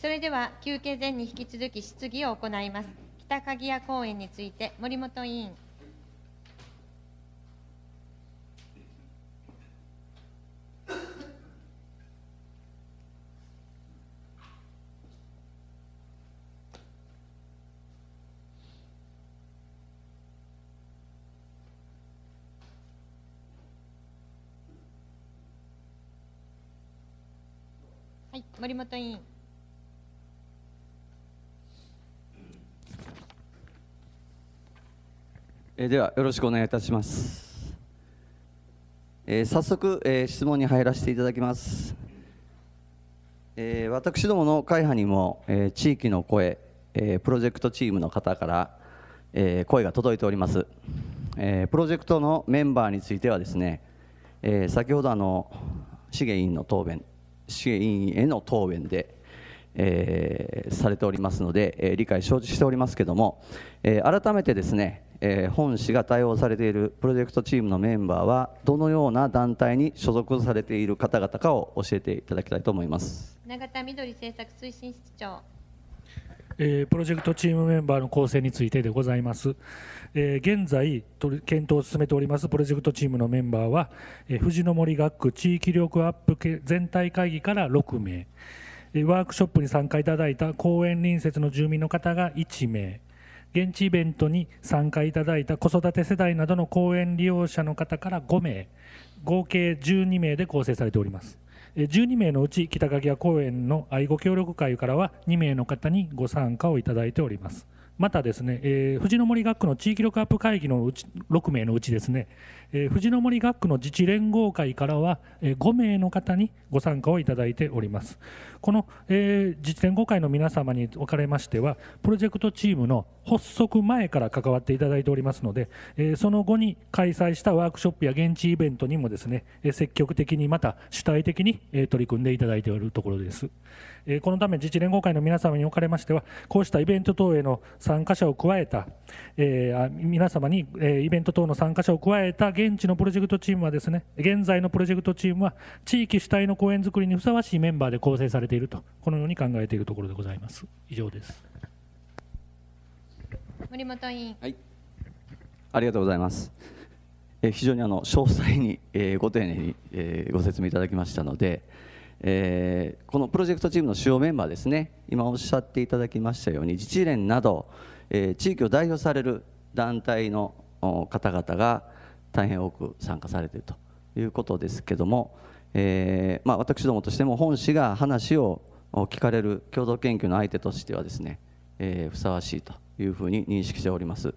それでは休憩前に引き続き質疑を行います北鍵谷公園について森本委員はい森本委員えー、ではよろしくお願いいたします、えー、早速、えー、質問に入らせていただきます、えー、私どもの会派にも、えー、地域の声、えー、プロジェクトチームの方から、えー、声が届いております、えー、プロジェクトのメンバーについてはですね、えー、先ほどあの源委員の答弁源委員への答弁で、えー、されておりますので、えー、理解承知しておりますけども、えー、改めてですねえー、本市が対応されているプロジェクトチームのメンバーはどのような団体に所属されている方々かを教えていただきたいと思います永田みどり政策推進室長えー、プロジェクトチームメンバーの構成についてでございます、えー、現在検討を進めておりますプロジェクトチームのメンバーは、えー、富の森学区地域力アップ全体会議から6名、えワークショップに参加いただいた公園隣接の住民の方が1名現地イベントに参加いただいた子育て世代などの公園利用者の方から5名合計12名で構成されております12名のうち北垣屋公園の愛護協力会からは2名の方にご参加をいただいておりますまたですね、えー、富士の森学区の地域力アップ会議のうち6名のうちですね、えー、富士の森学区の自治連合会からは、えー、5名の方にご参加をいただいておりますこの、えー、自治連合会の皆様におかれましてはプロジェクトチームの発足前から関わっていただいておりますので、えー、その後に開催したワークショップや現地イベントにもですね積極的にまた主体的に取り組んでいただいておるところです。えこのため自治連合会の皆様におかれましてはこうしたイベント等への参加者を加えた、え皆様に、えイベント等の参加者を加えた現地のプロジェクトチームはですね現在のプロジェクトチームは地域主体の公園づくりにふさわしいメンバーで構成されているとこのように考えているところでございます以上です森本委員、はい、ありがとうございますえ非常にあの詳細に、えご丁寧に、えご説明いただきましたのでえー、このプロジェクトチームの主要メンバーですね今おっしゃっていただきましたように自治連など、えー、地域を代表される団体の方々が大変多く参加されているということですけども、えー、まあ、私どもとしても本市が話を聞かれる共同研究の相手としてはですね、えふさわしいというふうに認識しております、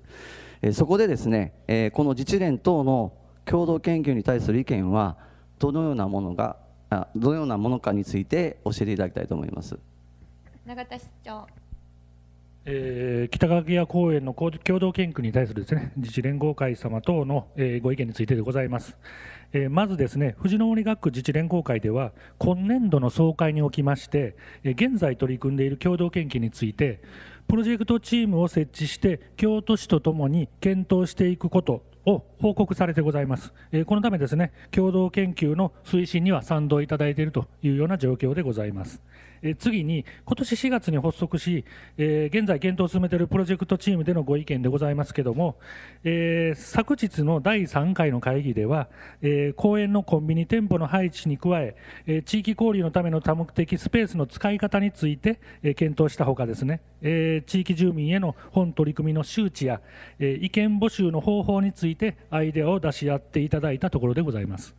えそこでですね、えこの自治連等の共同研究に対する意見はどのようなものがどのようなものかについて教えていただきたいと思います永田市長、えー、北鍵屋公園の共同研究に対するです、ね、自治連合会様等の、えー、ご意見についてでございます、えー、まずですね富士森学区自治連合会では今年度の総会におきまして、えー、現在取り組んでいる共同研究についてプロジェクトチームを設置して京都市とともに検討していくことを報告されてございます、えー、このためですね共同研究の推進には賛同いただいているというような状況でございます、えー、次に今年4月に発足し、えー、現在検討を進めているプロジェクトチームでのご意見でございますけども、え昨日の第3回の会議では、え公園のコンビニ店舗の配置に加ええ地域交流のための多目的スペースの使い方について、え検討したほかですね、え地域住民への本取り組みの周知や、え意見募集の方法についていてアイデアを出し合っていただいたところでございます。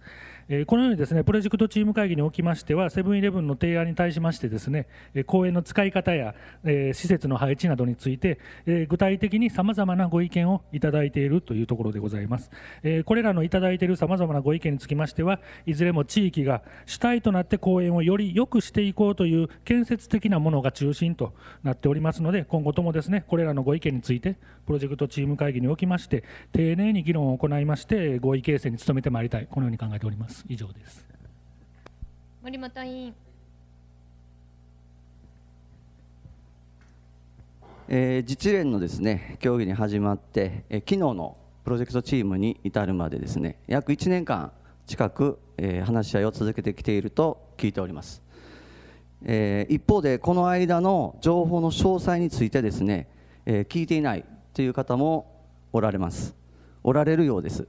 えこのようにですねプロジェクトチーム会議におきましてはセブンイレブンの提案に対しましてですね公園の使い方や、え施設の配置などについて、え具体的にさまざまなご意見をいただいているというところでございます、えこれらのいただいているさまざまなご意見につきましてはいずれも地域が主体となって公園をより良くしていこうという建設的なものが中心となっておりますので今後ともですねこれらのご意見についてプロジェクトチーム会議におきまして丁寧に議論を行いまして合意形成に努めてまいりたいこのように考えておりますます以上です森本委員えー、自治連のですね協議に始まって、えー、昨日のプロジェクトチームに至るまでですね約1年間近く、えー、話し合いを続けてきていると聞いております、えー、一方でこの間の情報の詳細についてですね、えー、聞いていないという方もおられますおられるようです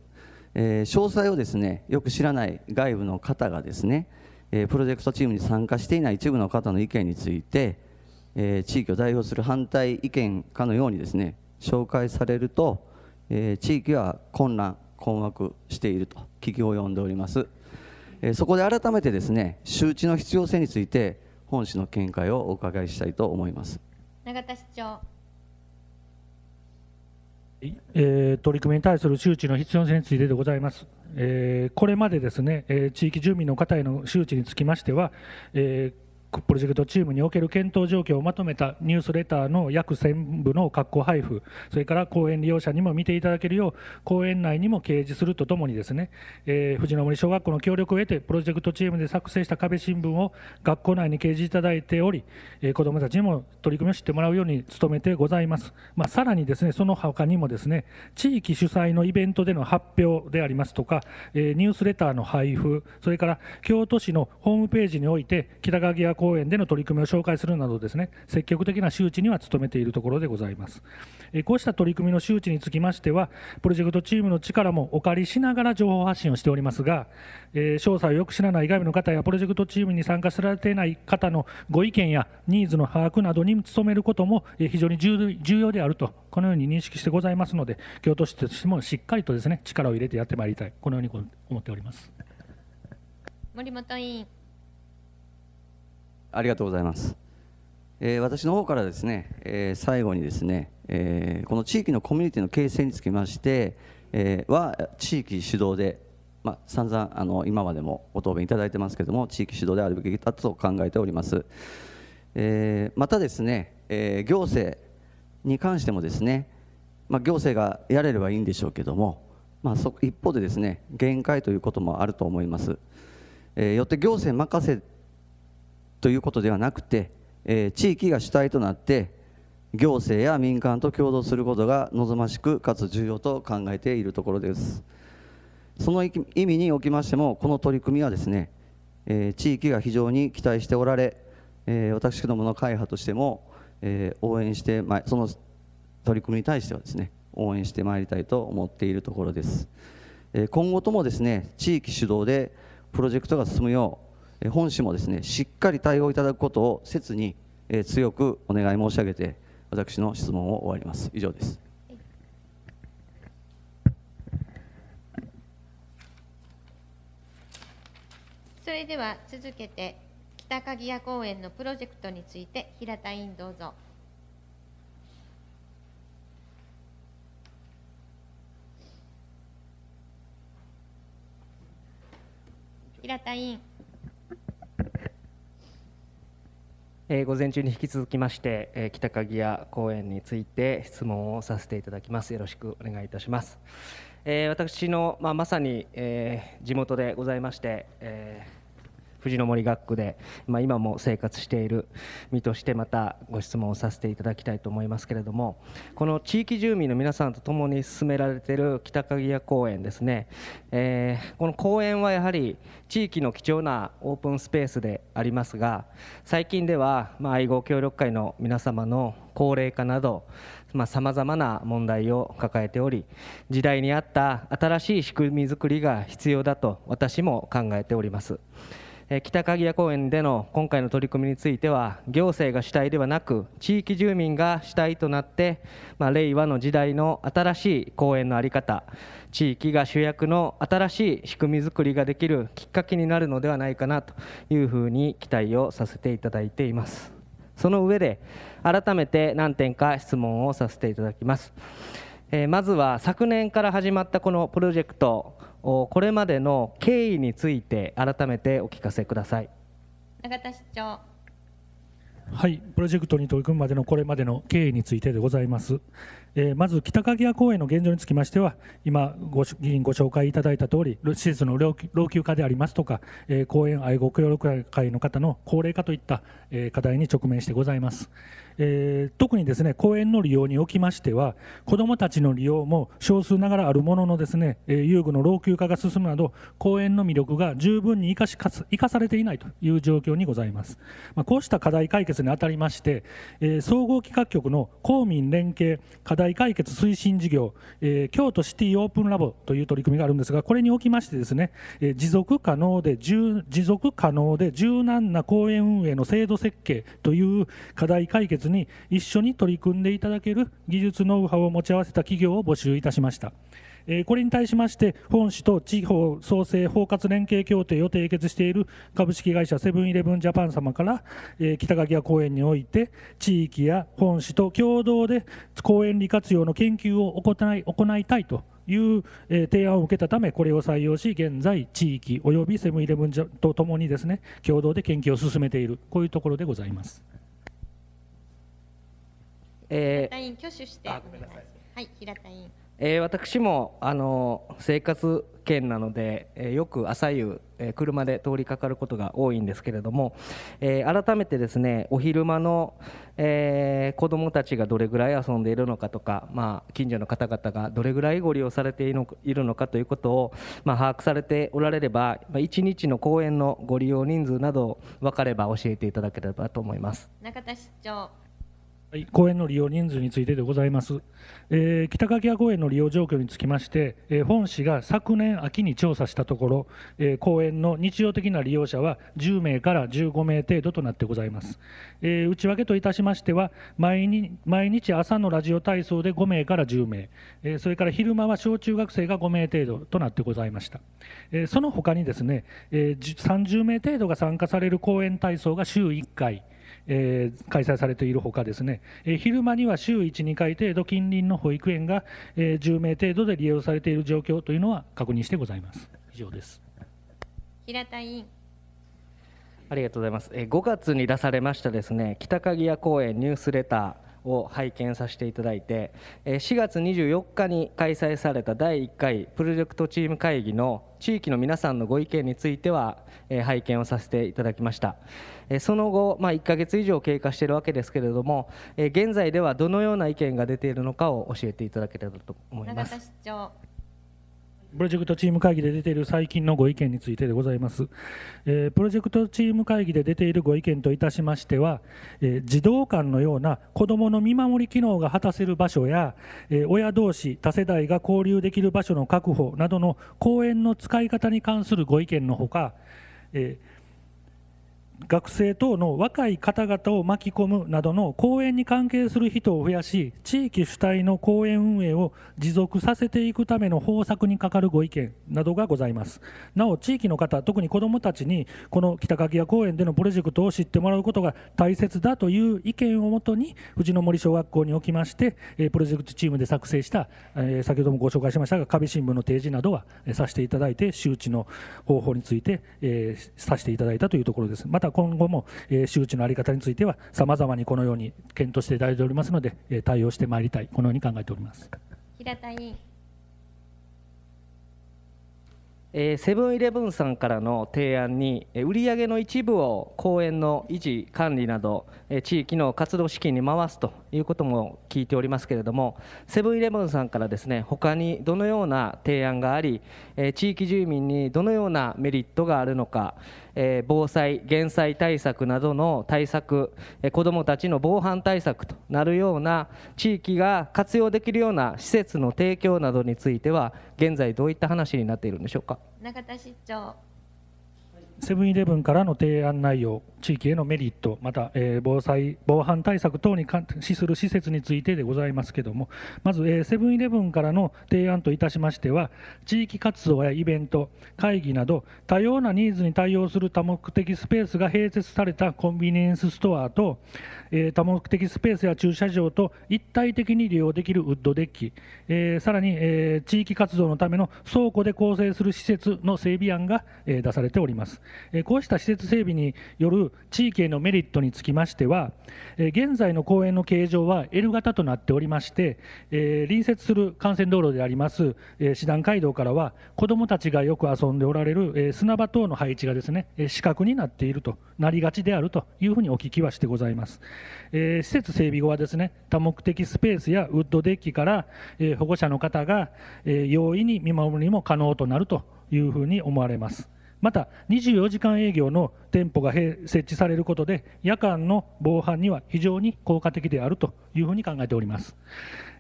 えー、詳細をですねよく知らない外部の方がですね、えー、プロジェクトチームに参加していない一部の方の意見について、えー、地域を代表する反対意見かのようにですね紹介されると、え地域は混乱困惑していると危機を及んでおります、えそこで改めてですね周知の必要性について本市の見解をお伺いしたいと思います永田市長えー、取り組みに対する周知の必要性についてでございます。えー、これまでですね、えー、地域住民の方への周知につきましては、えープロジェクトチームにおける検討状況をまとめたニュースレターの約1000部の括弧配布、それから公園利用者にも見ていただけるよう、公園内にも掲示するとともに、ですね、えー、藤士森小学校の協力を得て、プロジェクトチームで作成した壁新聞を学校内に掲示いただいており、えー、子どもたちにも取り組みを知ってもらうように努めてございます。まあ、さらにですね、その他にもですね、地域主催のイベントでの発表でありますとか、えー、ニュースレターの配布、それから京都市のホームページにおいて、北鍵屋公園での取り組みを紹介するなどですね積極的な周知には努めているところでございます、えこうした取り組みの周知につきましてはプロジェクトチームの力もお借りしながら情報発信をしておりますが、え詳細をよく知らない外部の方やプロジェクトチームに参加されていない方のご意見やニーズの把握などに努めることも非常に重要であるとこのように認識してございますので京都市としてもしっかりとですね力を入れてやってまいりたいこのように思っております森本委員ありがとうございます。えー、私の方からですね、えー、最後にですね、えー、この地域のコミュニティの形成につきまして、えは地域主導で、まあ、散々あの今までもご答弁いただいてますけども地域主導であるべきだと考えております、えまたですね、え行政に関してもですね、まあ、行政がやれればいいんでしょうけども、まあ、そ一方でですね限界ということもあると思います、えよって行政任せということではなくて、えー、地域が主体となって行政や民間と共同することが望ましくかつ重要と考えているところですその意味におきましてもこの取り組みはですね、えー、地域が非常に期待しておられ、えー、私どもの会派としても、え応援してまその取り組みに対してはですね応援してまいりたいと思っているところです、え今後ともですね地域主導でプロジェクトが進むよう本市もですねしっかり対応いただくことを切に強くお願い申し上げて私の質問を終わります以上ですそれでは続けて北鍵谷公園のプロジェクトについて平田委員どうぞ平田委員えー、午前中に引き続きまして、えー、北鍵谷公園について質問をさせていただきますよろしくお願いいたします、えー、私の、まあ、まさに、えー、地元でございまして、え富士の森学区で、まあ、今も生活している身としてまたご質問をさせていただきたいと思いますけれどもこの地域住民の皆さんと共に進められている北鍵谷公園ですね、えー、この公園はやはり地域の貴重なオープンスペースでありますが最近では、まあ、愛護協力会の皆様の高齢化などさまざ、まな問題を抱えており時代に合った新しい仕組みづくりが必要だと私も考えております。北鍵谷公園での今回の取り組みについては行政が主体ではなく地域住民が主体となって、まあ、令和の時代の新しい公園の在り方地域が主役の新しい仕組みづくりができるきっかけになるのではないかなというふうに期待をさせていただいていますその上で改めて何点か質問をさせていただきます、えー、まずは昨年から始まったこのプロジェクトこれまでの経緯について改めてお聞かせください永田市長はいプロジェクトに取り組むまでのこれまでの経緯についてでございますえー、まず北鍵谷公園の現状につきましては、今ご、議員ご紹介いただいた通り、施設の老朽化でありますとか、えー、公園愛護協力会の方の高齢化といった、えー、課題に直面してございます。えー、特にですね公園の利用におきましては、子どもたちの利用も少数ながらあるものの、ですね、えー、遊具の老朽化が進むなど、公園の魅力が十分に生かしか生かされていないという状況にございます。まあ、こうした課題解決にあたりまして、えー、総合企画局の公民連携課題題解決推進事業、えー、京都シティオープンラボという取り組みがあるんですが、これにおきましてですね、えー、持続可能で持続可能で柔軟な公園運営の制度設計という課題解決に一緒に取り組んでいただける技術ノウハウを持ち合わせた企業を募集いたしました。えこれに対しまして本市と地方創生包括連携協定を締結している株式会社セブンイレブン・ジャパン様から、え北垣屋公園において地域や本市と共同で公園利活用の研究を行い行いたいという、え提案を受けたためこれを採用し現在地域およびセブンイレブンとともにですね共同で研究を進めているこういうところでございます。えー、平田委員挙手してはい、平田委員。えー、私もあの生活圏なので、えー、よく朝夕、えー、車で通りかかることが多いんですけれども、え改めてですねお昼間の、え子どもたちがどれぐらい遊んでいるのかとか、まあ、近所の方々がどれぐらいご利用されているのかということを、まあ、把握されておられれば、まあ、1日の公園のご利用人数など分かれば教えていただければと思います中田市長はい、公園の利用人数についてでございます、えー、北垣屋公園の利用状況につきまして、えー、本市が昨年秋に調査したところ、えー、公園の日常的な利用者は10名から15名程度となってございます、え内訳といたしましては毎日朝のラジオ体操で5名から10名、えそれから昼間は小中学生が5名程度となってございました、えその他にですね、え30名程度が参加される公園体操が週1回えー、開催されているほかですね、えー、昼間には週1、2回程度近隣の保育園が、えー、10名程度で利用されている状況というのは確認してございます以上です平田委員ありがとうございますえ5月に出されましたですね北鍵屋公園ニュースレターを拝見させていただいて4月24日に開催された第1回プロジェクトチーム会議の地域の皆さんのご意見については拝見をさせていただきましたその後、まあ、1ヶ月以上経過しているわけですけれども現在ではどのような意見が出ているのかを教えていただければと思います。長田市長プロジェクトチーム会議で出ている最近のご意見についてでございます、えー、プロジェクトチーム会議で出ているご意見といたしましては、え児童館のような子どもの見守り機能が果たせる場所や、え親同士多世代が交流できる場所の確保などの公園の使い方に関するご意見のほか、えー学生等の若い方々を巻き込むなどの講演に関係する人を増やし地域主体の講演運営を持続させていくための方策に係るご意見などがございますなお地域の方特に子どもたちにこの北鍵屋公園でのプロジェクトを知ってもらうことが大切だという意見をもとに藤の森小学校におきましてプロジェクトチームで作成した先ほどもご紹介しましたが壁新聞の提示などはさせていただいて周知の方法についてさせていただいたというところですまた今後も、え周知のあり方については、さまざまにこのように検討していただいておりますので、え対応してまいりたい、このように考えております平田委員。えセブンイレブンさんからの提案に売上の一部を公園の維持管理など地域の活動資金に回すということも聞いておりますけれどもセブンイレブンさんからですね他にどのような提案があり地域住民にどのようなメリットがあるのか防災・減災対策などの対策子どもたちの防犯対策となるような地域が活用できるような施設の提供などについては現在どういった話になっているんでしょうか永田市長セブンイレブンからの提案内容地域へのメリット、また、え防災、防犯対策等に関する施設についてでございますけども、まず、えセブンイレブンからの提案といたしましては、地域活動やイベント、会議など、多様なニーズに対応する多目的スペースが併設されたコンビニエンスストアと、え多目的スペースや駐車場と一体的に利用できるウッドデッキ、えさらに、え地域活動のための倉庫で構成する施設の整備案が、え出されております。えこうした施設整備による地域へのメリットにつきましては現在の公園の形状は L 型となっておりまして隣接する幹線道路であります師団街道からは子どもたちがよく遊んでおられる砂場等の配置がですね四角になっているとなりがちであるというふうにお聞きはしてございます施設整備後はですね多目的スペースやウッドデッキから保護者の方が容易に見守りも可能となるというふうに思われますまた24時間営業の店舗が設置されることで夜間の防犯には非常に効果的であるというふうに考えております。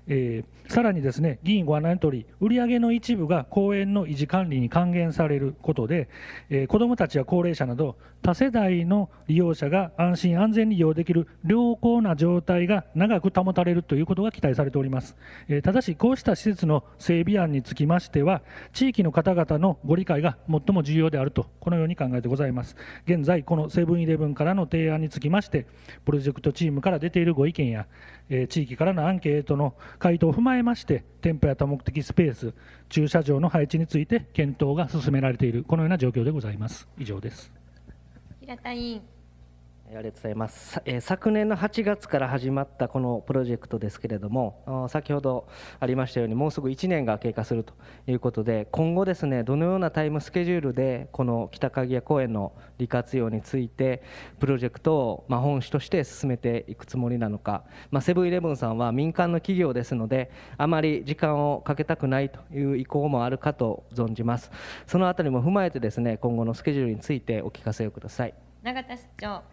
えー、さらにですね議員ご案内のとおり売上の一部が公園の維持管理に還元されることで、えー、子どもたちや高齢者など多世代の利用者が安心安全に利用できる良好な状態が長く保たれるということが期待されております、えー、ただしこうした施設の整備案につきましては地域の方々のご理解が最も重要であるとこのように考えてございます現在このセブンイレブンからの提案につきましてプロジェクトチームから出ているご意見や、え地域からのアンケートの回答を踏まえまして店舗や多目的スペース駐車場の配置について検討が進められているこのような状況でございます以上です平田委員ありがとうございます、え昨年の8月から始まったこのプロジェクトですけれども先ほどありましたようにもうすぐ1年が経過するということで今後ですねどのようなタイムスケジュールでこの北鍵谷公園の利活用についてプロジェクトをま本主として進めていくつもりなのか、まあ、セブンイレブンさんは民間の企業ですのであまり時間をかけたくないという意向もあるかと存じますそのあたりも踏まえてですね今後のスケジュールについてお聞かせください永田市長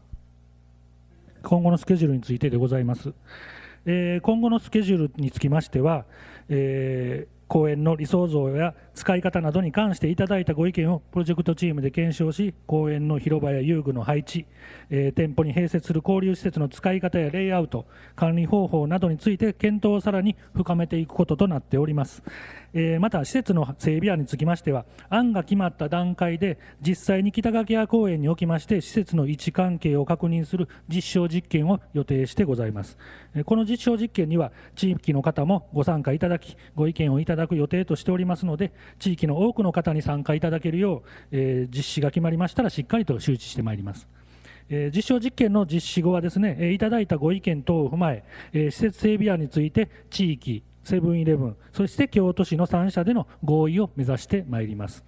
今後のスケジュールについてでございます。えー、今後のスケジュールにつきましては、えー、公演の理想像や使い方などに関していただいたご意見をプロジェクトチームで検証し公園の広場や遊具の配置、えー、店舗に併設する交流施設の使い方やレイアウト管理方法などについて検討をさらに深めていくこととなっております、えー、また施設の整備案につきましては案が決まった段階で実際に北垣屋公園におきまして施設の位置関係を確認する実証実験を予定してございます、えこの実証実験には地域の方もご参加いただきご意見をいただく予定としておりますので地域の多くの方に参加いただけるよう、え実施が決まりましたらしっかりと周知してまいります。え実証実験の実施後はですね、えいただいたご意見等を踏まええ施設整備案について地域セブンイレブンそして京都市の3社での合意を目指してまいります。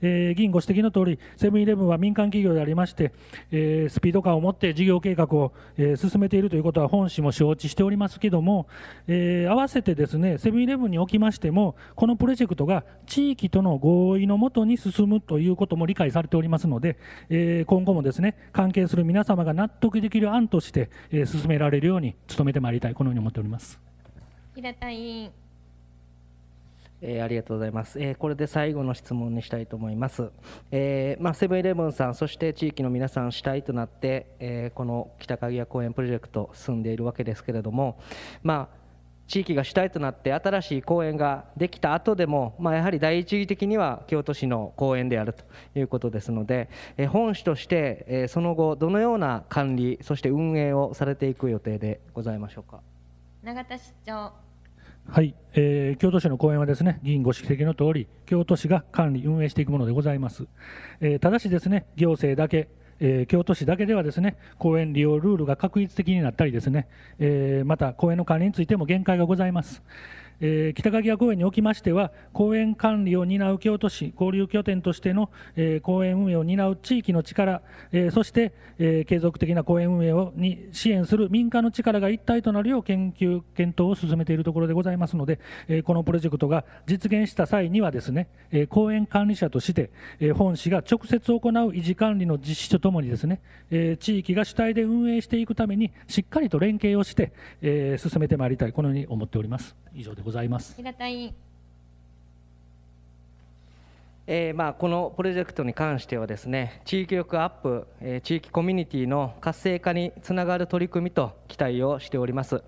えー、議員ご指摘の通り、セブンイレブンは民間企業でありまして、えー、スピード感を持って事業計画を、えー、進めているということは本市も承知しておりますけども、えー、合わせてですねセブンイレブンにおきましても、このプロジェクトが地域との合意のもとに進むということも理解されておりますので、えー、今後もですね関係する皆様が納得できる案として、えー、進められるように努めてまいりたい、このように思っております。平田委員えー、ありがとうございます、えー、これで最後の質問にしたいと思います、えーまあ、セブンイレブンさんそして地域の皆さん主体となって、えー、この北鍵屋公園プロジェクト進んでいるわけですけれども、まあ、地域が主体となって新しい公園ができた後でも、まあ、やはり第一義的には京都市の公園であるということですので、え本市として、えその後どのような管理そして運営をされていく予定でございましょうか永田市長はい、えー、京都市の公園はですね議員ご指摘の通り京都市が管理運営していくものでございます、えー、ただしですね行政だけ、えー、京都市だけではですね公園利用ルールが確一的になったりですね、えまた公園の管理についても限界がございます、えー、北鍵谷公園におきましては公園管理を担う京都市交流拠点としての、えー、公園運営を担う地域の力、えー、そして、えー、継続的な公園運営をに支援する民間の力が一体となるよう研究検討を進めているところでございますので、えー、このプロジェクトが実現した際にはですね、えー、公園管理者として、えー、本市が直接行う維持管理の実施とともにですね、えー、地域が主体で運営していくためにしっかりと連携をして、えー、進めてまいりたいこのように思っております以上でございます。平田委員えー、まあこのプロジェクトに関してはですね地域力アップ、えー、地域コミュニティの活性化につながる取り組みと期待をしております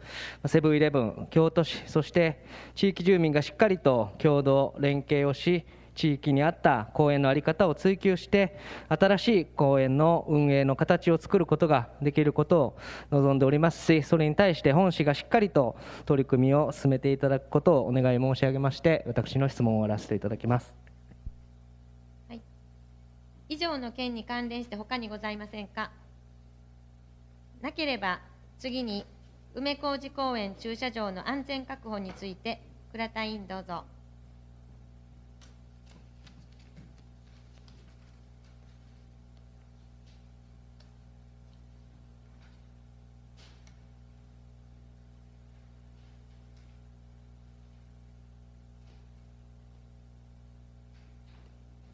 セブンイレブン京都市そして地域住民がしっかりと共同連携をし地域に合った公園の在り方を追求して新しい公園の運営の形を作ることができることを望んでおりますしそれに対して本市がしっかりと取り組みを進めていただくことをお願い申し上げまして私の質問を終わらせていただきます。はい、以上の件に関連して他にございませんかなければ次に梅小路公園駐車場の安全確保について倉田委員どうぞ。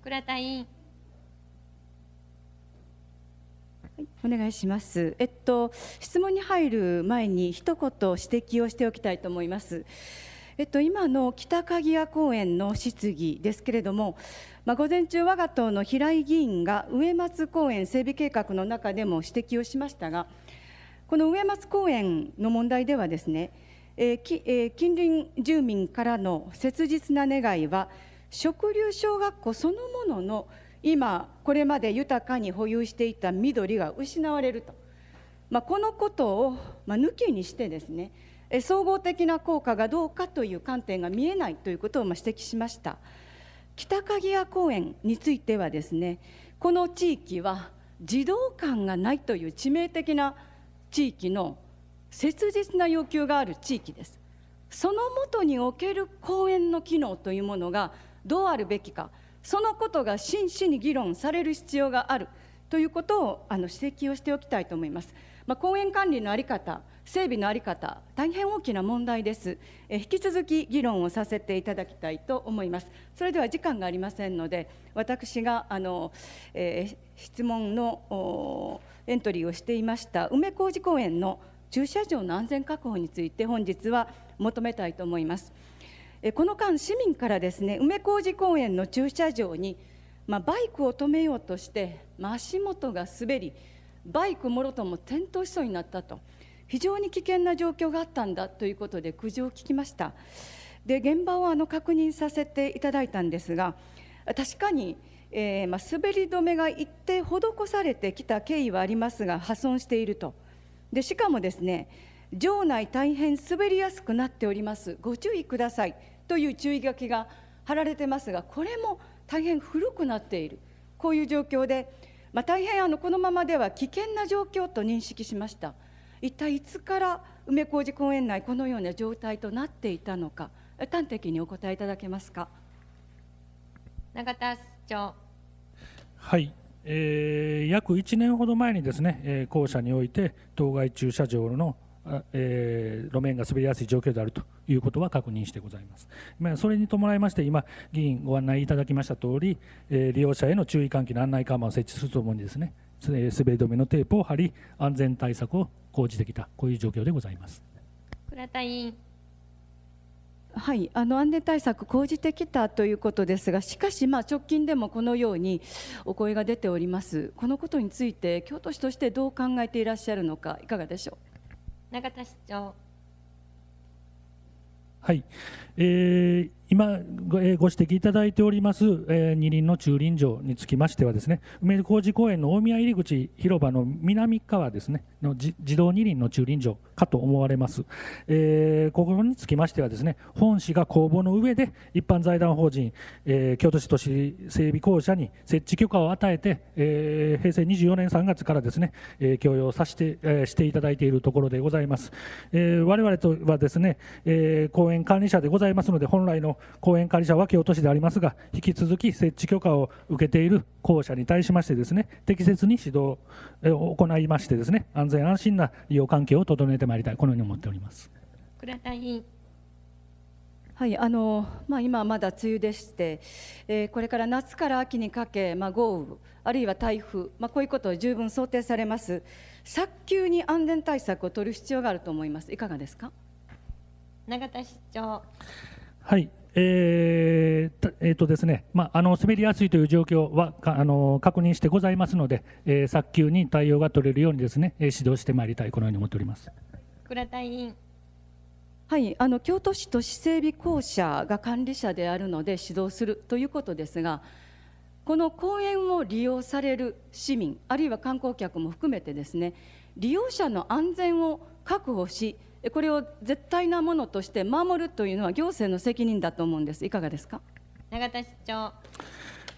倉田委員。お願いします。えっと質問に入る前に一言指摘をしておきたいと思います。えっと今の北鍵谷公園の質疑ですけれども、まあ、午前中我が党の平井議員が上松公園整備計画の中でも指摘をしましたが、この上松公園の問題ではですね、えーきえー、近隣住民からの切実な願いは。食流小学校そのものの今これまで豊かに保有していた緑が失われると、まあ、このことを、まあ、抜きにしてですね総合的な効果がどうかという観点が見えないということを指摘しました北鍵谷公園についてはですねこの地域は児童館がないという致命的な地域の切実な要求がある地域ですそのもとにおける公園の機能というものがどうあるべきかそのことが真摯に議論される必要があるということをあの指摘をしておきたいと思います。まあ、公園管理の在り方整備の在り方大変大きな問題ですえ引き続き議論をさせていただきたいと思いますそれでは時間がありませんので私があの、えー、質問のエントリーをしていました梅小路公園の駐車場の安全確保について本日は求めたいと思います。この間市民からですね梅小路公園の駐車場に、まあ、バイクを止めようとして、まあ、足元が滑りバイクもろとも転倒しそうになったと非常に危険な状況があったんだということで苦情を聞きましたで現場をあの確認させていただいたんですが確かに、えー、まあ、滑り止めが一定施されてきた経緯はありますが破損しているとでしかもですね場内大変滑りやすくなっておりますご注意くださいという注意書きが貼られてますがこれも大変古くなっているこういう状況で、まあ、大変あのこのままでは危険な状況と認識しました一体いつから梅小路公園内このような状態となっていたのか端的にお答えいただけますか永田市長はいえー、約1年ほど前にですね、えー、校舎において当該駐車場のえー、路面が滑りやすい状況であるということは確認してございます。まあ、それに伴いまして今議員ご案内いただきました通り、えー、利用者への注意喚起の案内看板を設置するとともにですね、滑り止めのテープを貼り安全対策を講じてきたこういう状況でございます。倉田委員。はい、あの安全対策講じてきたということですが、しかし、まあ、直近でもこのようにお声が出ております、このことについて、京都市としてどう考えていらっしゃるのか、いかがでしょう。永田市長はい、えー今ご指摘いただいております、えー、二輪の駐輪場につきましてはですね梅小路公園の大宮入口広場の南側ですねの自動二輪の駐輪場かと思われます、えー、ここにつきましてはですね本市が公募の上で一般財団法人、えー、京都市都市整備公社に設置許可を与えて、えー、平成24年3月からですね、えー、供与させて、えー、していただいているところでございます、えー、我々とはですね、えー、公園管理者でございますので本来の公園仮舎は京都市でありますが引き続き設置許可を受けている校舎に対しましてですね適切に指導を行いましてですね安全安心な利用環境を整えてまいりたいこのように思っております倉田委員はいあのまあ、今まだ梅雨でして、えー、これから夏から秋にかけ、まあ、豪雨あるいは台風、まあ、こういうことを十分想定されます早急に安全対策を取る必要があると思いますいかがですか永田市長はいえーえとですねまあ、あの滑りやすいという状況はあの確認してございますので、えー、早急に対応が取れるようにですね、え指導してまいりたい、このように思っております倉田委員。はい、あの京都市都市整備公社が管理者であるので指導するということですが、この公園を利用される市民、あるいは観光客も含めてですね、利用者の安全を確保し、これを絶対なものとして守るというのは行政の責任だと思うんですいかがですか永田市長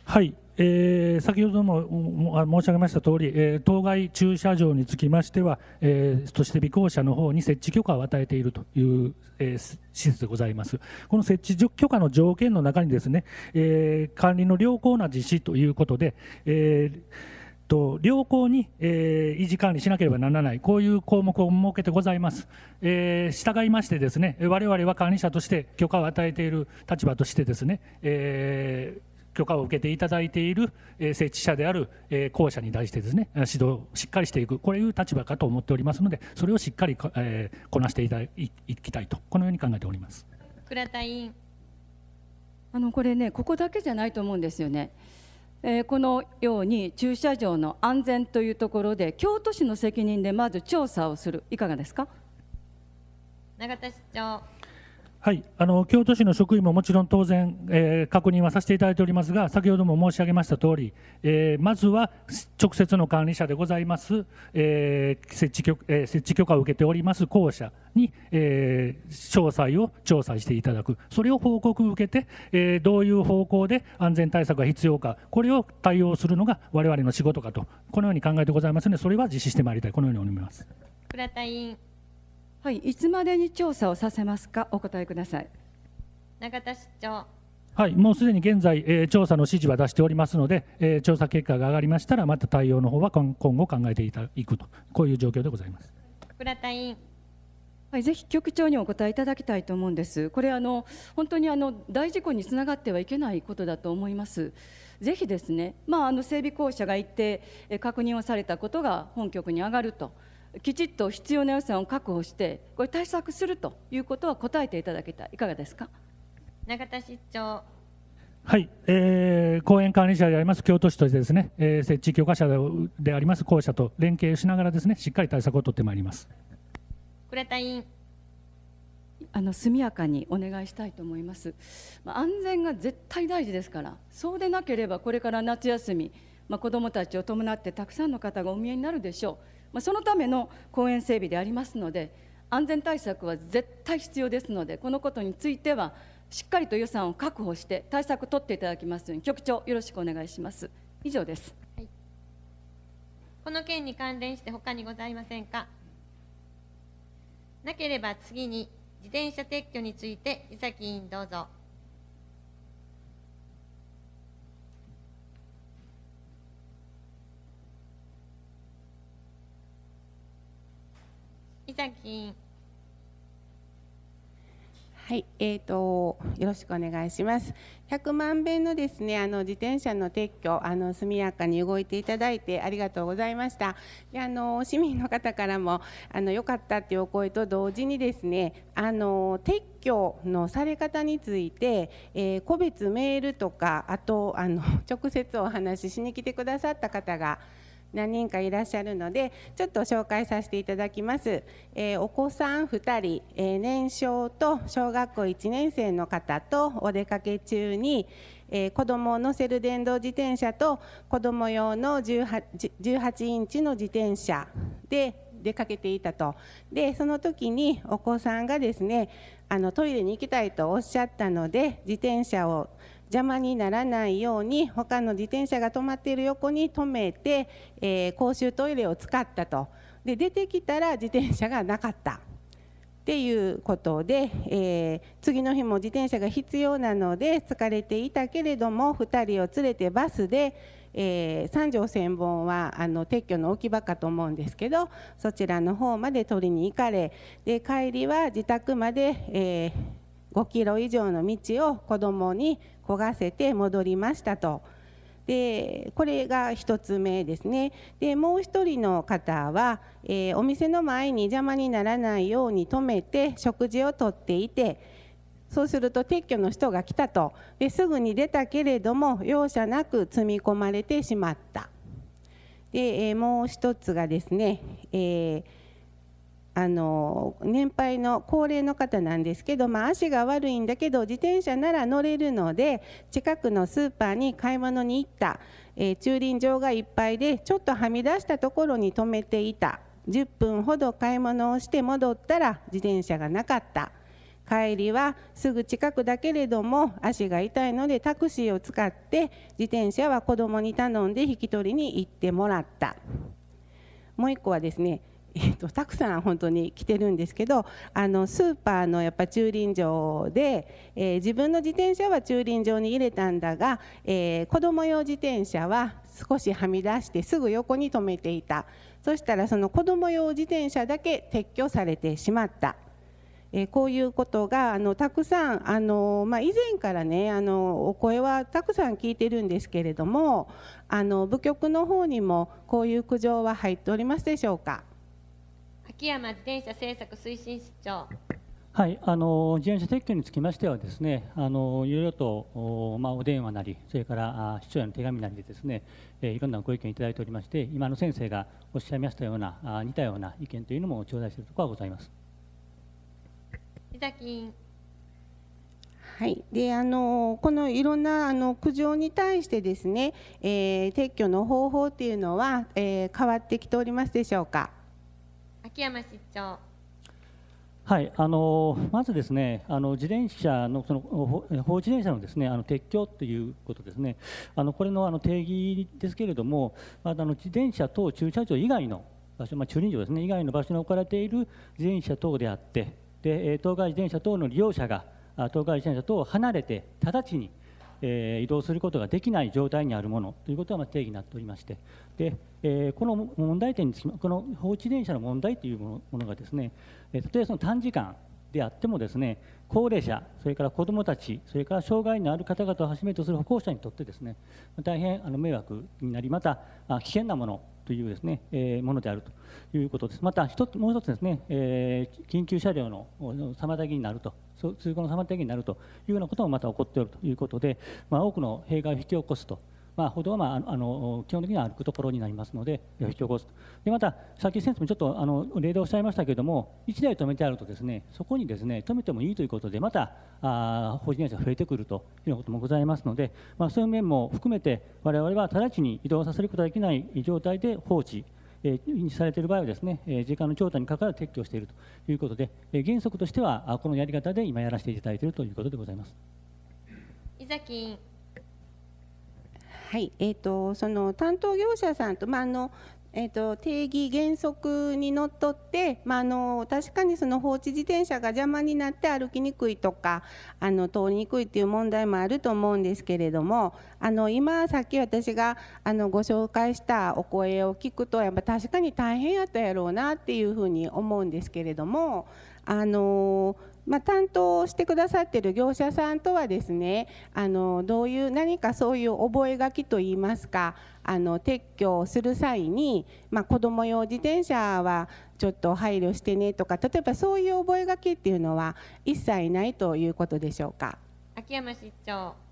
はい、えー、先ほども申し上げました通り、えー、当該駐車場につきましては、えー、そして備校舎の方に設置許可を与えているという、えー、施設でございます。この設置許可の条件の中にですね、えー、管理の良好な実施ということで、えーと良好に、えー、維持管理しなければならないこういう項目を設けてございます、えー、従いましてですね我々は管理者として許可を与えている立場としてですね、えー、許可を受けていただいている、えー、設置者である、えー、校舎に対してですね指導をしっかりしていくこういう立場かと思っておりますのでそれをしっかりこ,、えー、こなしていただいきたいとこのように考えております倉田委員あのこれねここだけじゃないと思うんですよね。えー、このように駐車場の安全というところで京都市の責任でまず調査をするいかがですか永田市長はい、あの京都市の職員ももちろん当然、えー、確認はさせていただいておりますが、先ほども申し上げましたとおり、えー、まずは直接の管理者でございます、えー、設置許え設置許可を受けております校舎に、え詳細を調査していただく、それを報告を受けて、えどういう方向で安全対策が必要か、これを対応するのが我々の仕事かと、このように考えてございますので、それは実施してまいりたい、このように思います。倉田委員はい、いつまでに調査をさせますか、お答えください。永田市長。はい、もうすでに現在、えー、調査の指示は出しておりますので、えー、調査結果が上がりましたら、また対応の方は今後考えていたいくと、こういう状況でございます。倉田委員。はい、ぜひ局長にお答えいただきたいと思うんです。これあの本当にあの大事故につながってはいけないことだと思います。ぜひですね、まあ、あの整備公社が行って確認をされたことが本局に上がると。きちっと必要な予算を確保してこれ対策するということは答えていただけたいかがですか永田市長はい、えー、公園管理者であります京都市とですね、えー、設置許可者であります公社と連携しながらですねしっかり対策を取ってまいります倉田委員あの速やかにお願いしたいと思います、まあ、安全が絶対大事ですからそうでなければこれから夏休み、まあ、子どもたちを伴ってたくさんの方がお見えになるでしょうまあ、そのための公園整備でありますので安全対策は絶対必要ですのでこのことについてはしっかりと予算を確保して対策を取っていただきますように局長よろしくお願いします以上です、はい、この件に関連して他にございませんかなければ次に自転車撤去について伊崎委員どうぞ伊崎はい、えーと、とよろしくお願いします。100万遍のですねあの自転車の撤去あの速やかに動いていただいてありがとうございました。であの市民の方からもあの良かったっていうお声と同時にですねあの撤去のされ方について、えー、個別メールとかあとあの直接お話ししに来てくださった方が。何人かいらっしゃるのでちょっと紹介させていただきます、えー、お子さん2人、えー、年少と小学校1年生の方とお出かけ中に、えー、子どもを乗せる電動自転車と子ども用の 18, 18インチの自転車で出かけていたとでその時にお子さんがですねあのトイレに行きたいとおっしゃったので自転車を邪魔にならないように他の自転車が止まっている横に止めて、えー、公衆トイレを使ったとで出てきたら自転車がなかったっていうことで、えー、次の日も自転車が必要なので疲れていたけれども2人を連れてバスで、えー、三条千本はあの撤去の置き場かと思うんですけどそちらの方まで取りに行かれで帰りは自宅まで、えー5キロ以上の道を子どもに焦がせて戻りましたと。でこれが1つ目ですねでもう1人の方は、えー、お店の前に邪魔にならないように止めて食事をとっていてそうすると撤去の人が来たとですぐに出たけれども容赦なく積み込まれてしまったで、えー、もう1つがですね、えーあの年配の高齢の方なんですけど、まあ、足が悪いんだけど自転車なら乗れるので近くのスーパーに買い物に行った、えー、駐輪場がいっぱいでちょっとはみ出したところに止めていた10分ほど買い物をして戻ったら自転車がなかった帰りはすぐ近くだけれども足が痛いのでタクシーを使って自転車は子供に頼んで引き取りに行ってもらったもう1個はですねえっと、たくさん本当に来てるんですけどあのスーパーのやっぱ駐輪場で、えー、自分の自転車は駐輪場に入れたんだが、えー、子供用自転車は少しはみ出してすぐ横に止めていたそしたらその子供用自転車だけ撤去されてしまった。えこういうことがあのたくさんあの、まあ、以前からねあのお声はたくさん聞いてるんですけれどもあの部局の方にもこういう苦情は入っておりますでしょうか。秋山自転車政策推進室長はい、あの自転車撤去につきましてはですね、あのいろいろとお,、まあ、お電話なり、それから市長への手紙なりでですね、えー、いろんなご意見いただいておりまして、今の先生がおっしゃいましたようなあ似たような意見というのも頂戴しているところはございます。伊崎はい、であのこのいろんなあの苦情に対してですね、えー、撤去の方法というのは、えー、変わってきておりますでしょうか。木山市長。はい、あのまずですね、あの自転車のその法自転車のですね、あの撤去ということですね。あのこれのあの定義ですけれども、まあの自転車等駐車場以外の場所、まあ、駐輪場ですね、以外の場所に置かれている自転車等であって、で当該自転車等の利用者が当該自転車等を離れて直ちにえー、移動することができない状態にあるものということが定義になっておりましてで、えー、この問題点につきこの放置電車の問題というものがですね例えばその短時間であってもですね高齢者、それから子どもたち、それから障害のある方々をはじめとする歩行者にとってですね大変あの迷惑になり、また危険なものというですね、えー、ものであるということです。また一つもう一つですね、えー、緊急車両の妨げになると通行の妨げになるというようなこともまた起こっているということで、まあ、多くの弊害を引き起こすと。まあ、歩道は、まあ、あの基本的には歩くところになりますので、引き起こすと、でまた、さっき先生もちょっとあの例でおっしゃいましたけれども、1台止めてあると、ですねそこにですね止めてもいいということで、またあ法人会社が増えてくるというようなこともございますので、まあ、そういう面も含めて、われわれは直ちに移動させることができない状態で放置。えー、されている場合はですね、え時間の長短にかかる撤去しているということで、え原則としてはこのやり方で今やらせていただいているということでございます。伊崎はいえーとその担当業者さんと、まあ、あのえーと、定義原則にのっとって、まあ、の確かにその放置自転車が邪魔になって歩きにくいとかあの通りにくいっていう問題もあると思うんですけれどもあの今さっき私があのご紹介したお声を聞くとやっぱ確かに大変やったやろうなっていうふうに思うんですけれどもあのまあ、担当してくださってる業者さんとはですねあのどういう何かそういう覚書といいますかあの撤去をする際に、まあ、子ども用自転車はちょっと配慮してねとか例えばそういう覚書っていうのは一切ないということでしょうか。秋山市長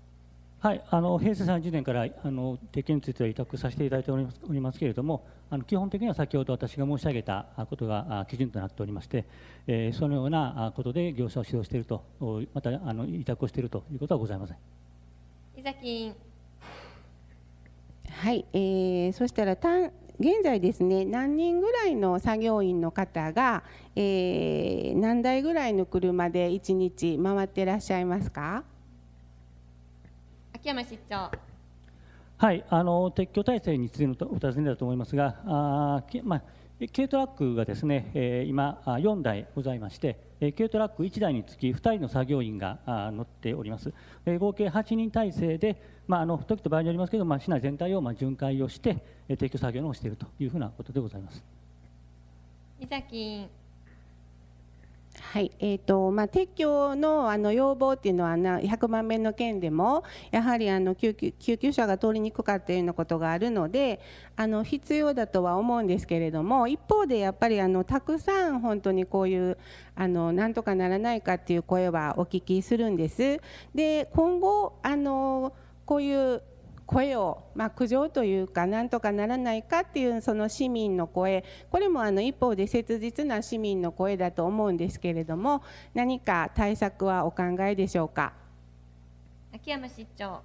はい、あの平成30年からあの鉄拳については委託させていただいておりますおりますけれどもあの基本的には先ほど私が申し上げたことが基準となっておりまして、えー、そのようなことで業者を指導しているとまたあの委託をしているということはございません。伊崎はい、えー、そしたら現在ですね何人ぐらいの作業員の方が、えー、何台ぐらいの車で1日回ってらっしゃいますか山市長。はい、あの撤去体制についてのお尋ねだと思いますが、あまあ、軽トラックがですね、えー、今、4台ございまして、軽トラック1台につき2人の作業員が乗っております、合計8人体制で、まあ、あの時と場合によりますけど、まあ、市内全体をまあ巡回をして、撤去作業をしているというふうなことでございます。伊崎はい、えーとまあ、撤去のあの要望っていうのはな100万名の件でもやはりあの救急救急車が通りにくかったようなことがあるのであの必要だとは思うんですけれども一方でやっぱりあのたくさん本当にこういうあのなんとかならないかっていう声はお聞きするんです。で今後あのこういう声を、まあ、苦情というかなんとかならないかっていうその市民の声これもあの一方で切実な市民の声だと思うんですけれども何か対策はお考えでしょうか秋山市長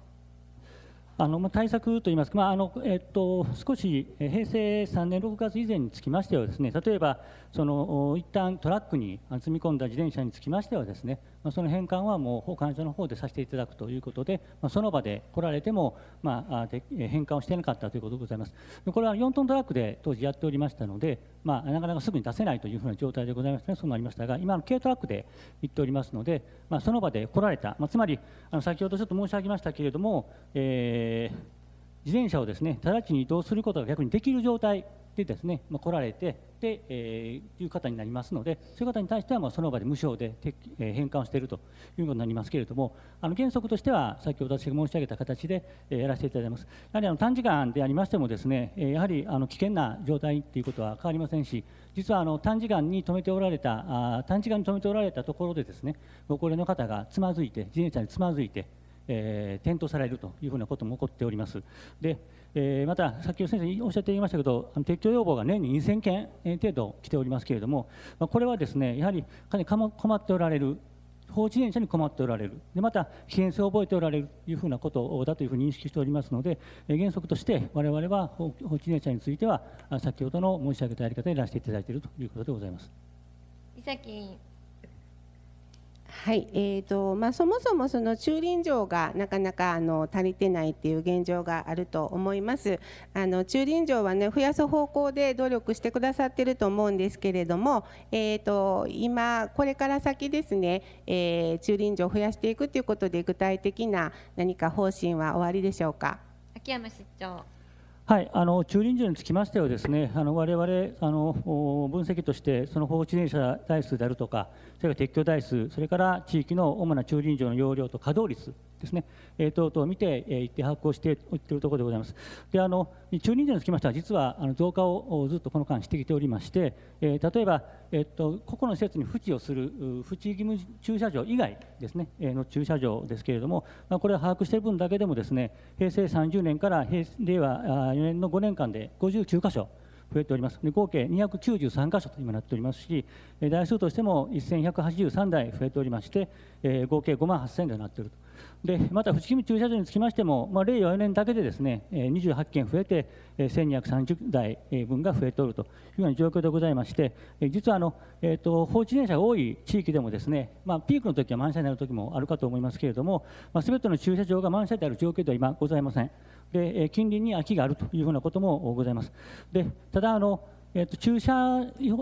あのまあ、対策といいますか、まああのえっと、少し平成3年6月以前につきましてはです、ね、例えばその一旦トラックに積み込んだ自転車につきましてはです、ね、まあ、その返還はもう管所の方でさせていただくということで、まあ、その場で来られても、まあ、返還をしていなかったということでございます。これは4トントラックで当時やっておりましたので、まあ、なかなかすぐに出せないというふうな状態でございましたね、そうなりましたが、今の軽トラックで行っておりますので、まあ、その場で来られた、まあ、つまりあの先ほどちょっと申し上げましたけれども、えー自転車をですね直ちに移動することが逆にできる状態でですね、まあ、来られてで、えー、いう方になりますのでそういう方に対してはまあその場で無償で、えー、返還をしているということになりますけれどもあの原則としては先ほど私が申し上げた形で、えー、やらせていただきますやはりあの短時間でありましてもですね、えー、やはりあの危険な状態ということは変わりませんし実はあの短時間に止めておられたあ短時間に止めておられたところでですねご高齢の方がつまずいて自転車につまずいてえー、転倒されるというふうなことも起こっております。で、えー、また、先ほど先生おっしゃっていましたけど、あの撤去要望が年に2000件程度来ておりますけれども、まあ、これはですね、やはりかなり困っておられる放置電車に困っておられる、でまた危険性を覚えておられるというふうなことだというふうに認識しておりますので、原則として我々は放置電車については、先ほどの申し上げたやり方でやらせていただいているということでございます。伊崎はいえーとまあ、そもそもその駐輪場がなかなかあの足りてないっていう現状があると思いますあの駐輪場は、ね、増やす方向で努力してくださってると思うんですけれども、えーと、今、これから先ですね、えー、駐輪場を増やしていくということで具体的な何か方針はおありでしょうか秋山市長はい、あの駐輪場につきましてはですね、あの我々あの分析としてその放置電車台数であるとか、それから撤去台数、それから地域の主な駐輪場の容量と稼働率ですね、えー、等々を見て、えー、一定把握をしていっているところでございます。であの駐輪場につきましては、実はあの増加をずっとこの間してきておりまして、えー、例えば、えーと、個々の施設に付置をする、不置義務駐車場以外ですね、えの駐車場ですけれども、まあ、これを把握している分だけでも、ですね平成30年から平令和4年の5年間で59箇所。増えておりますで合計293箇所と今なっておりますし台数としても1183台増えておりまして、え合計5万8000台となっているとでまた、伏見駐車場につきましても、まあ、令和4年だけでですね28件増えて1230台分が増えておるというような状況でございまして実はあの、えーと、放置電車が多い地域でもですね、まあ、ピークの時は満車になる時もあるかと思いますけれども、まあ、ての駐車場が満車である状況では今ございません。で近隣に空きがあるというふうなこともございます。でただあのえっと、駐車、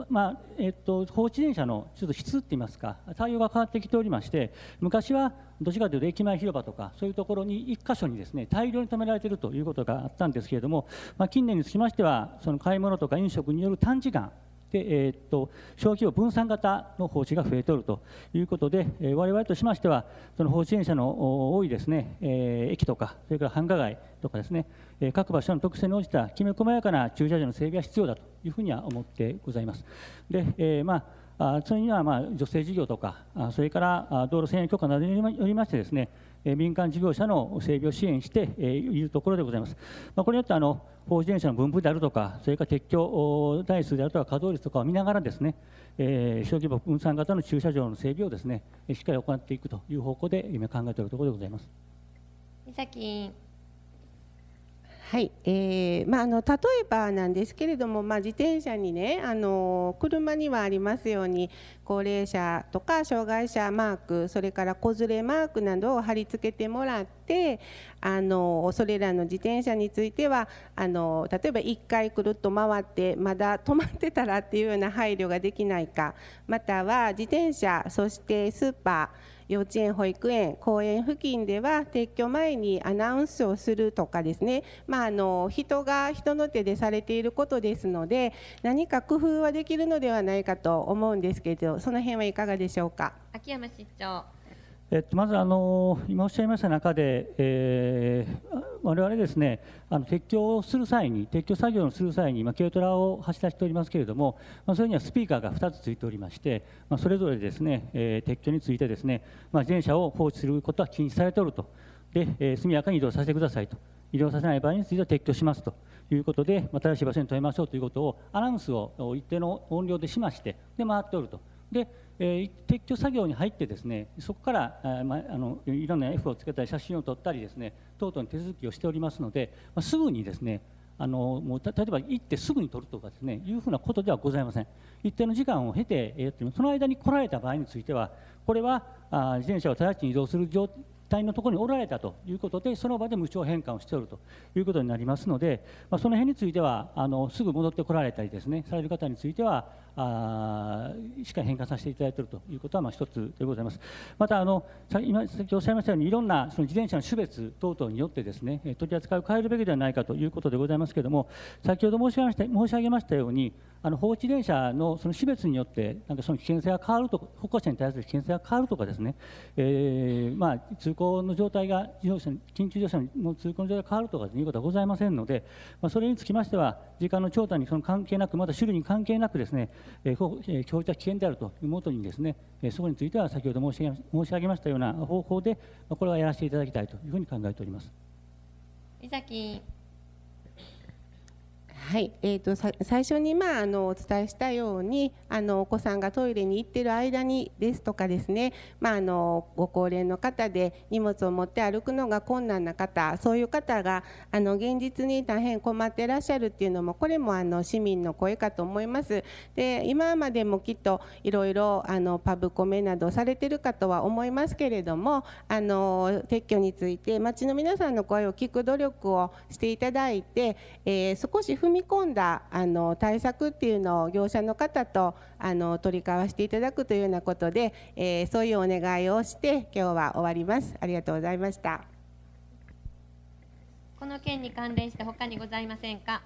まあえっと、放置電車のちょっと質っていいますか、対応が変わってきておりまして、昔はどちらかというと駅前広場とか、そういうところに1箇所にです、ね、大量に止められているということがあったんですけれども、まあ、近年につきましては、その買い物とか飲食による短時間で、えー、っと小規模分散型の放置が増えとるということで、えー、我々としましては、その法人者の多いですね、えー、駅とか、それから繁華街とかですね、え各場所の特性に応じたきめ細やかな駐車場の整備が必要だというふうには思ってございます。で、えまああそれにはまあ女性事業とかそれから道路整備許可などによりましてですね民間事業者の整備を支援しているところでございます。まあ、これによってあの法自転車の分布であるとか、それから撤去台数であるとか、稼働率とかを見ながら、ですね、え小規模分散型の駐車場の整備をですねしっかり行っていくという方向で今、考えているところでございます。崎はい、えーまあ、あの例えばなんですけれども、まあ、自転車にねあの車にはありますように高齢者とか障害者マークそれから子連れマークなどを貼り付けてもらってあのそれらの自転車についてはあの例えば1回くるっと回ってまだ止まってたらっていうような配慮ができないかまたは自転車そしてスーパー幼稚園保育園公園付近では撤去前にアナウンスをするとかですね、まあ、あの人が人の手でされていることですので何か工夫はできるのではないかと思うんですけどその辺はいかがでしょうか秋山市長えっと、まずあの今おっしゃいました中で、えー、我々ですねあの撤去をする際に撤去作業をする際に、まあ、軽トラを走らせておりますけれども、まあ、それにはスピーカーが2つついておりまして、まあ、それぞれですね、えー、撤去についてですね、まあ、自転車を放置することは禁止されておるとで、えー、速やかに移動させてくださいと移動させない場合については撤去しますということで、まあ、正しい場所に止めましょうということをアナウンスを一定の音量でしましてで回っておると。でえー、撤去作業に入ってですねそこからあ、まあ、あのいろんな F をつけたり写真を撮ったりですね等々に手続きをしておりますので、まあ、すぐにですねあのもう例えば行ってすぐに取るとかですねいうふうなことではございません一定の時間を経てえその間に来られた場合についてはこれはあ自転車を直ちに移動する状体のところにおられたということで、その場で無償返還をしておるということになりますので、まあ、その辺についてはあの、すぐ戻ってこられたりですね、される方については、あしっかり返還させていただいているということは、まあ、一つでございます。またあの今先おっしゃいましたように、いろんなその自転車の種別等々によってですね、取り扱いを変えるべきではないかということでございますけれども、先ほど申し上げました申し上げましたように、あの放置電車のその種別によって、なんかその危険性が変わると、歩行者に対する危険性が変わるとかですね、えーまあ、通行行の状態が自動車緊急自動車の通行の状態が変わるとかということはございませんので、まあ、それにつきましては、時間の長短にその関係なく、また種類に関係なく、ですね、えー、教育は危険であるというもとに、ですね、えそこについては先ほど申し申し上げましたような方法で、これはやらせていただきたいというふうに考えております。崎はい、えーと、最初に、まあ、あのお伝えしたようにあのお子さんがトイレに行ってる間にですとかですね、まあ、あのご高齢の方で荷物を持って歩くのが困難な方そういう方があの現実に大変困ってらっしゃるというのもこれもあの市民の声かと思います。で今までもきっといろいろあのパブコメなどされてるかとは思いますけれどもあの撤去について町の皆さんの声を聞く努力をしていただいて、えー、少し踏み込んだあの対策っていうのを業者の方とあの取り交わしていただくというようなことで、えー、そういうお願いをして今日は終わりますありがとうございましたこの件に関連して他にございませんか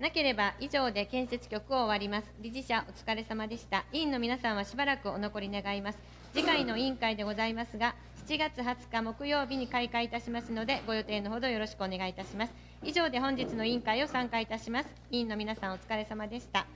なければ以上で建設局を終わります理事者お疲れ様でした委員の皆さんはしばらくお残り願います次回の委員会でございますが7月20日木曜日に開会いたしますのでご予定のほどよろしくお願いいたします以上で本日の委員会を参加いたします委員の皆さんお疲れ様でした